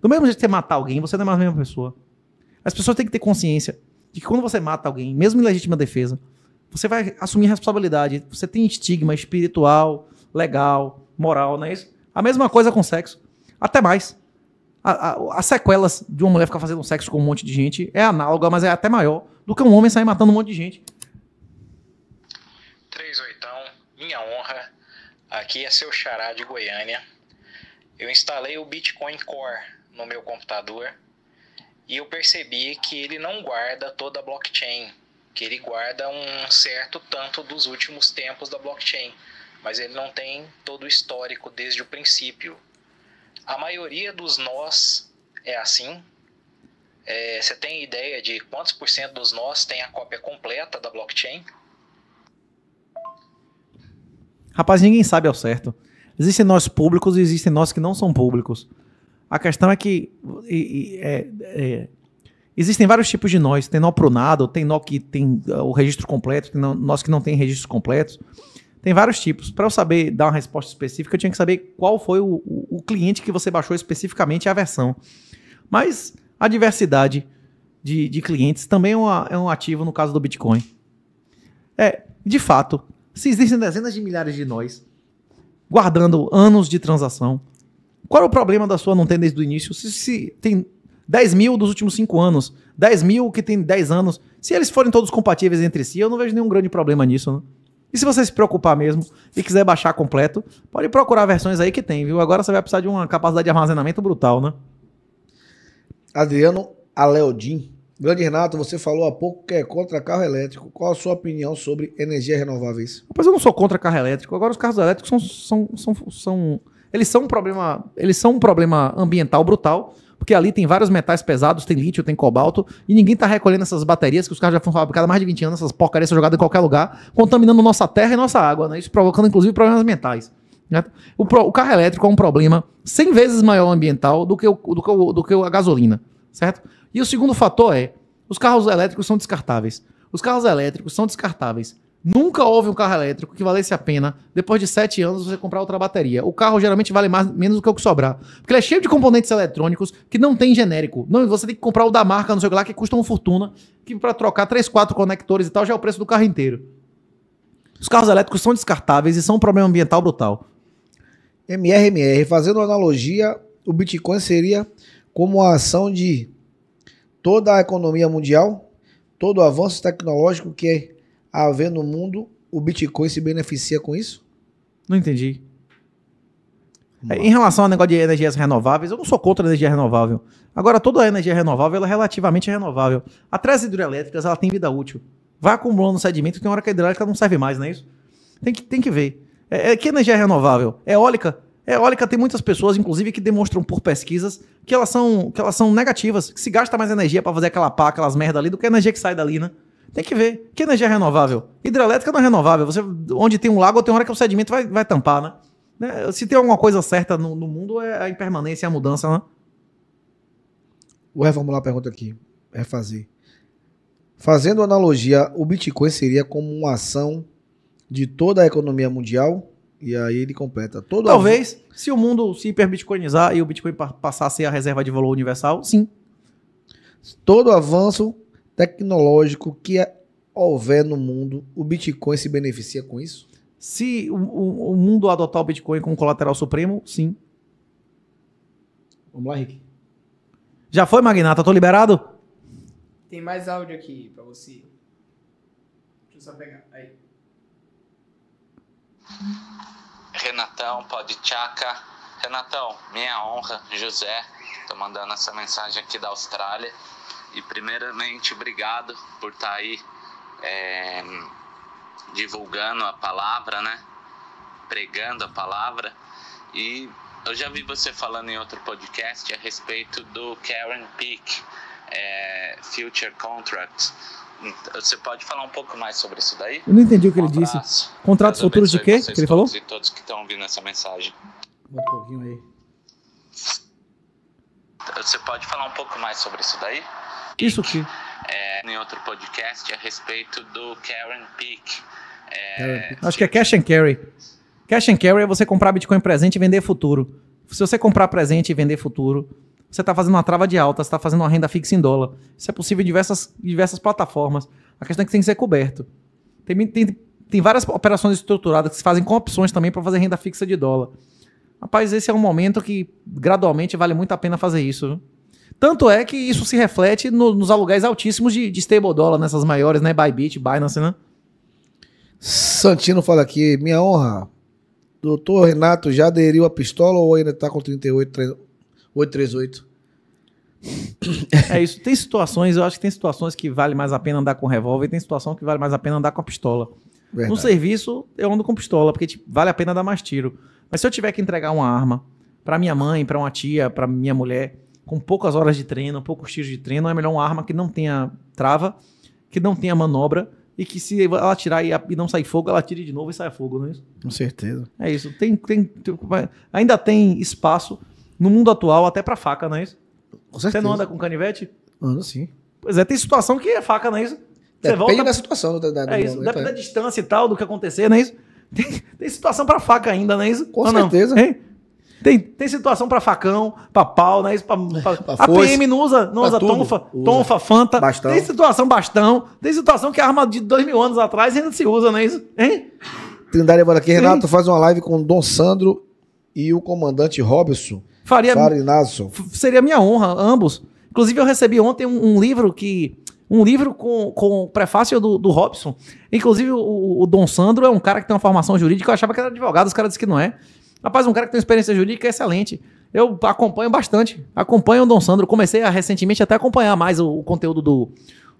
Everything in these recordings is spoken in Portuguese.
Do mesmo jeito que você matar alguém, você não é mais a mesma pessoa. As pessoas têm que ter consciência de que quando você mata alguém, mesmo em legítima defesa, você vai assumir responsabilidade. Você tem estigma espiritual, legal, moral, não é isso? A mesma coisa com sexo. Até mais. A, a, as sequelas de uma mulher ficar fazendo sexo com um monte de gente é análoga, mas é até maior do que um homem sair matando um monte de gente. três oitão, minha honra. Aqui é seu xará de Goiânia. Eu instalei o Bitcoin Core no meu computador e eu percebi que ele não guarda toda a blockchain, que ele guarda um certo tanto dos últimos tempos da blockchain, mas ele não tem todo o histórico desde o princípio. A maioria dos nós é assim. É, você tem ideia de quantos por cento dos nós tem a cópia completa da blockchain? Rapaz, ninguém sabe ao certo. Existem nós públicos e existem nós que não são públicos. A questão é que e, e, é, é, existem vários tipos de nós. Tem nó prunado, tem nó que tem ah, o registro completo, tem nós que não tem registros completos. Tem vários tipos. Para eu saber dar uma resposta específica, eu tinha que saber qual foi o, o, o cliente que você baixou especificamente a versão. Mas a diversidade de, de clientes também é, uma, é um ativo no caso do Bitcoin. É, de fato, se existem dezenas de milhares de nós guardando anos de transação, qual é o problema da sua não ter desde o início? Se, se tem 10 mil dos últimos 5 anos, 10 mil que tem 10 anos, se eles forem todos compatíveis entre si, eu não vejo nenhum grande problema nisso, né? E se você se preocupar mesmo e quiser baixar completo, pode procurar versões aí que tem, viu? Agora você vai precisar de uma capacidade de armazenamento brutal, né? Adriano Aleodin. Grande Renato, você falou há pouco que é contra carro elétrico. Qual a sua opinião sobre energia renováveis? Mas eu não sou contra carro elétrico. Agora os carros elétricos são, são, são, são eles são um problema, eles são um problema ambiental brutal, porque ali tem vários metais pesados, tem lítio, tem cobalto, e ninguém está recolhendo essas baterias que os carros já foram fabricados há mais de 20 anos, essas porcarias jogadas em qualquer lugar, contaminando nossa terra e nossa água, né? Isso provocando inclusive problemas mentais. Né? O, pro, o, carro elétrico é um problema 100 vezes maior ambiental do que, o, do, que o, do que a gasolina, certo? E o segundo fator é, os carros elétricos são descartáveis. Os carros elétricos são descartáveis. Nunca houve um carro elétrico que valesse a pena, depois de sete anos, você comprar outra bateria. O carro geralmente vale mais, menos do que o que sobrar. Porque ele é cheio de componentes eletrônicos que não tem genérico. Não, você tem que comprar o da marca, não sei o que lá, que custa uma fortuna, que para trocar três, quatro conectores e tal, já é o preço do carro inteiro. Os carros elétricos são descartáveis e são um problema ambiental brutal. MRMR, fazendo analogia, o Bitcoin seria como a ação de toda a economia mundial, todo o avanço tecnológico que é haver no mundo, o Bitcoin se beneficia com isso? Não entendi. Em relação ao negócio de energias renováveis, eu não sou contra a energia renovável. Agora, toda a energia renovável é relativamente renovável. Até as hidrelétricas, ela tem vida útil. Vai acumulando sedimento, tem hora que a hidrelétrica não serve mais, não é isso? Tem que, tem que ver. É, é, que energia é renovável? É eólica? É eólica tem muitas pessoas, inclusive, que demonstram por pesquisas que elas são, que elas são negativas, que se gasta mais energia para fazer aquela pá, aquelas merda ali, do que a energia que sai dali, né? Tem que ver. Que energia renovável? Hidrelétrica não é renovável. Você, onde tem um lago, tem hora que o sedimento vai, vai tampar, né? né? Se tem alguma coisa certa no, no mundo, é a impermanência é a mudança, né? Vou reformular a pergunta aqui. Refazer. É Fazendo analogia, o Bitcoin seria como uma ação de toda a economia mundial? E aí ele completa toda Talvez, a... se o mundo se hiperbitcoinizar e o Bitcoin passar a ser a reserva de valor universal, sim. Todo avanço tecnológico que é houver no mundo, o Bitcoin se beneficia com isso? Se o, o, o mundo adotar o Bitcoin como colateral supremo, sim. Vamos lá, Rick. Já foi, Magnata? Tô liberado? Tem mais áudio aqui para você. Deixa eu só pegar. Aí. Renatão, pode Podchaca. Renatão, minha honra, José. Tô mandando essa mensagem aqui da Austrália. E primeiramente, obrigado por estar tá aí é, divulgando a palavra, né? Pregando a palavra. E eu já vi você falando em outro podcast a respeito do Karen Peak, é, Future Contracts. Você pode falar um pouco mais sobre isso daí? Eu não entendi o que um ele abraço. disse. Contratos futuros de quê? Que ele falou? E todos que estão ouvindo essa mensagem. Um pouquinho aí. Você pode falar um pouco mais sobre isso daí? Isso que É, em outro podcast a respeito do Karen Peak. É, Acho que é Cash and Carry. Cash and Carry é você comprar Bitcoin presente e vender futuro. Se você comprar presente e vender futuro, você está fazendo uma trava de alta, você está fazendo uma renda fixa em dólar. Isso é possível em diversas, diversas plataformas. A questão é que tem que ser coberto. Tem, tem, tem várias operações estruturadas que se fazem com opções também para fazer renda fixa de dólar. Rapaz, esse é um momento que gradualmente vale muito a pena fazer isso. Viu? Tanto é que isso se reflete no, nos aluguéis altíssimos de, de stable dollar, nessas maiores, né? Bybit, Binance, né? Santino fala aqui, minha honra, doutor Renato já aderiu à pistola ou ainda está com 38838? É isso, tem situações, eu acho que tem situações que vale mais a pena andar com revólver e tem situação que vale mais a pena andar com a pistola. Verdade. No serviço, eu ando com pistola, porque tipo, vale a pena dar mais tiro. Mas se eu tiver que entregar uma arma para minha mãe, para uma tia, para minha mulher, com poucas horas de treino, poucos tiros de treino, é melhor uma arma que não tenha trava, que não tenha manobra e que se ela tirar e não sair fogo, ela tire de novo e saia fogo, não é isso? Com certeza. É isso. Tem, tem, tem ainda tem espaço no mundo atual até para faca, não é isso? Com certeza. Você não anda com canivete? Ando sim. Pois é, tem situação que é faca, não é isso? Você depende volta... da situação. Da, da, é isso, depende é. da distância e tal, do que acontecer, não é isso? Tem, tem situação para faca ainda, não é isso? Com Ou certeza. Não? Tem, tem situação para facão, para pau, né? Isso pra, pra, pra a PM não usa, não usa tudo. tonfa, usa. tonfa, fanta. Bastão. Tem situação bastão. Tem situação que a é arma de dois mil anos atrás ainda se usa, não é isso? Hein? Trindade agora aqui. Renato Sim. faz uma live com o Dom Sandro e o comandante Robson. Faria, Farinazzo. Seria minha honra, ambos. Inclusive, eu recebi ontem um, um livro que um livro com, com o prefácio do, do Robson. Inclusive, o, o Dom Sandro é um cara que tem uma formação jurídica, eu achava que era advogado, os caras disseram que não é. Rapaz, um cara que tem experiência jurídica é excelente. Eu acompanho bastante, acompanho o Dom Sandro. Comecei a, recentemente até acompanhar mais o, o conteúdo do,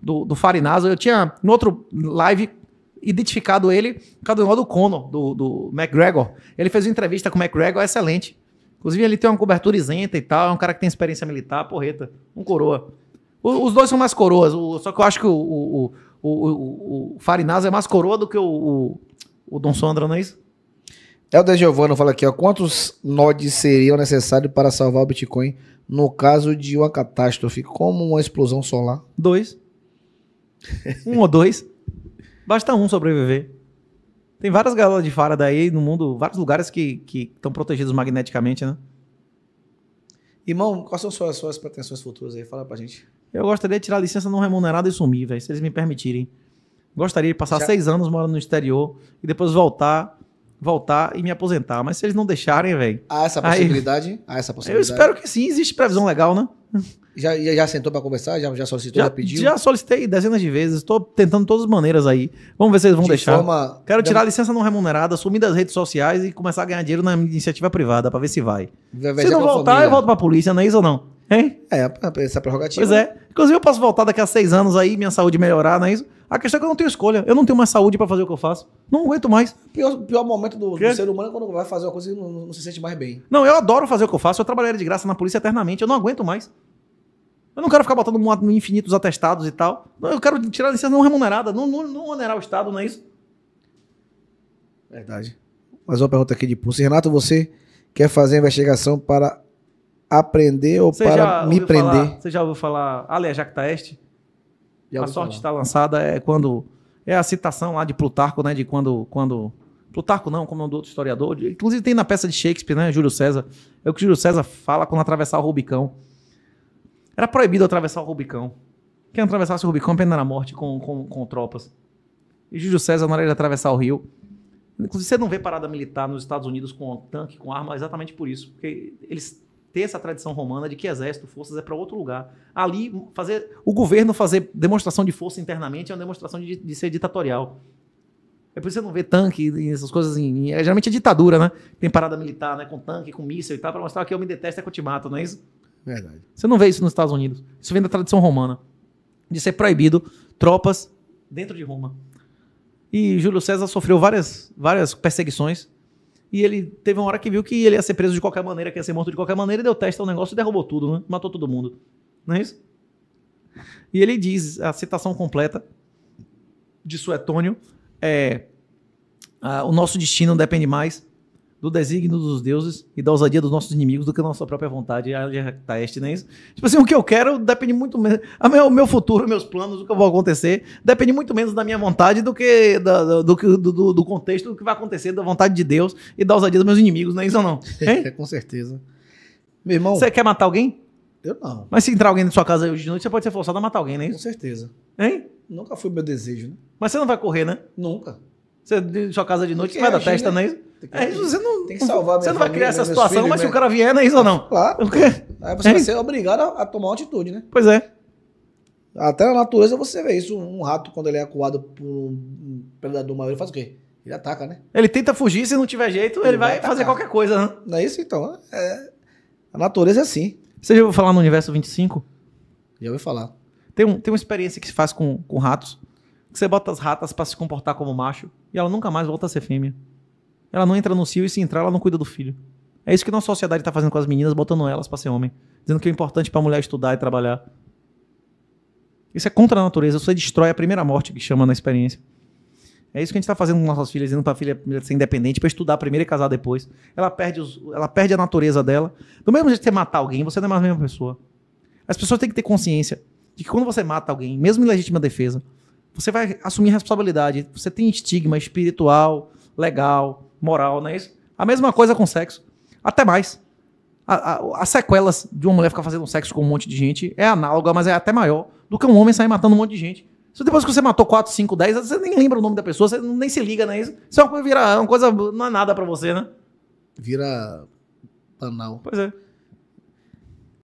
do, do Farinazo. Eu tinha, no outro live, identificado ele cada um do, do Conor, do, do McGregor. Ele fez uma entrevista com o McGregor, é excelente. Inclusive, ele tem uma cobertura isenta e tal. É um cara que tem experiência militar, porreta. Um coroa. O, os dois são mais coroas. O, só que eu acho que o, o, o, o, o Farinazo é mais coroa do que o, o, o Dom Sandro, não é isso? De Giovanni fala aqui, ó. Quantos nodes seriam necessários para salvar o Bitcoin no caso de uma catástrofe, como uma explosão solar? Dois. um ou dois. Basta um sobreviver. Tem várias galas de Faraday aí no mundo, vários lugares que estão protegidos magneticamente, né? Irmão, quais são suas, suas pretensões futuras aí? Fala pra gente. Eu gostaria de tirar a licença não remunerada e sumir, velho, se eles me permitirem. Gostaria de passar Já... seis anos morando no exterior e depois voltar voltar e me aposentar. Mas se eles não deixarem, velho. Há essa possibilidade? Aí, há essa possibilidade. Eu espero que sim, existe previsão legal, né? Já, já, sentou para conversar? Já, já solicitou? Já, já, pediu? Já solicitei dezenas de vezes. Estou tentando de todas as maneiras aí. Vamos ver se eles vão de deixar. Forma... Quero tirar a licença não remunerada, sumir das redes sociais e começar a ganhar dinheiro na iniciativa privada para ver se vai. vai se não voltar, família. eu volto para a polícia, não é isso ou não? Hein? É, é essa prerrogativa. Pois é. Né? Inclusive, eu posso voltar daqui a seis anos aí, minha saúde melhorar, não é isso? A questão é que eu não tenho escolha. Eu não tenho mais saúde para fazer o que eu faço. Não aguento mais. O pior, pior momento do, do, ser humano é quando vai fazer uma coisa e não, não, se sente mais bem. Não, eu adoro fazer o que eu faço. Eu trabalharia de graça na polícia eternamente. Eu não aguento mais. Eu não quero ficar botando um, infinitos atestados e tal. Eu quero tirar a licença não remunerada, não, não, não onerar o Estado, não é isso? Verdade. Mais uma pergunta aqui de pulso. Renato, você quer fazer investigação para aprender ou você para me prender. Falar, você já ouviu falar que é Jacta Este? Já a sorte está lançada é quando é a citação lá de Plutarco, né, de quando quando Plutarco não, como é um do outro historiador, inclusive tem na peça de Shakespeare, né, Júlio César. É o que Júlio César fala quando atravessar o Rubicão. Era proibido atravessar o Rubicão. Quem atravessasse o Rubicão pena na morte com, com, com tropas. E Júlio César, na hora de atravessar o rio, Inclusive, você não vê parada militar nos Estados Unidos com tanque, com arma, exatamente por isso. Porque eles ter essa tradição romana de que exército, forças é para outro lugar. Ali, fazer o governo fazer demonstração de força internamente é uma demonstração de, de ser ditatorial. É por isso que você não vê tanque e essas coisas. Em, em, é, geralmente é ditadura, né? Tem parada militar, né? Com tanque, com míssil e tal, para mostrar que eu me detesto é que eu te mato, não é isso? Verdade. Você não vê isso nos Estados Unidos. Isso vem da tradição romana. De ser proibido tropas dentro de Roma. E Júlio César sofreu várias, várias perseguições e ele teve uma hora que viu que ele ia ser preso de qualquer maneira, que ia ser morto de qualquer maneira, e deu teste ao negócio e derrubou tudo, né? Matou todo mundo. Não é isso? E ele diz, a citação completa de Suetônio é: ah, o nosso destino depende mais do desígnio dos deuses e da ousadia dos nossos inimigos do que a nossa própria vontade. Tá este, não é isso? Tipo assim, o que eu quero depende muito menos. O meu, futuro, meus planos, o que vai acontecer, depende muito menos da minha vontade do que da, do, do, do, contexto do que vai acontecer, da vontade de Deus e da ousadia dos meus inimigos, não é isso ou não? É, com certeza. Meu irmão. Você quer matar alguém? Eu não. Mas se entrar alguém na sua casa hoje de noite, você pode ser forçado a matar alguém, não é isso? Com certeza. Hein? Nunca foi meu desejo, né? Mas você não vai correr, né? Nunca. Você de sua casa de noite, você vai dar testa, não é isso? Tem que, é isso, você não, tem que salvar Você não vai criar essa situação, filhos, mas se o cara vier, não é isso ou não? Claro. Aí você é. vai ser obrigado a, a tomar uma atitude, né? Pois é. Até na natureza você vê isso. Um rato, quando ele é acuado por um predador maior, ele faz o quê? Ele ataca, né? Ele tenta fugir, se não tiver jeito, ele, ele vai, vai fazer qualquer coisa, né? Não é isso, então. É... A natureza é assim. Você já ouviu falar no Universo 25? Já ouviu falar. Tem, um, tem uma experiência que se faz com, com ratos, que você bota as ratas para se comportar como macho, e ela nunca mais volta a ser fêmea. Ela não entra no cio e se entrar, ela não cuida do filho. É isso que nossa sociedade está fazendo com as meninas, botando elas para ser homem. Dizendo que é importante para a mulher estudar e trabalhar. Isso é contra a natureza. Você destrói a primeira morte que chama na experiência. É isso que a gente está fazendo com nossas filhas, dizendo para a filha ser independente, para estudar primeiro e casar depois. Ela perde, os, ela perde a natureza dela. Do mesmo jeito que você matar alguém, você não é mais a mesma pessoa. As pessoas têm que ter consciência de que quando você mata alguém, mesmo em legítima defesa, você vai assumir responsabilidade. Você tem estigma espiritual, legal, moral, não é isso? A mesma coisa com sexo. Até mais. as sequelas de uma mulher ficar fazendo sexo com um monte de gente é análoga, mas é até maior do que um homem sair matando um monte de gente. Se depois que você matou 4, 5, 10, você nem lembra o nome da pessoa, você nem se liga, é Isso, isso é uma coisa, vira, uma coisa não é nada para você, né? Vira banal. Pois é.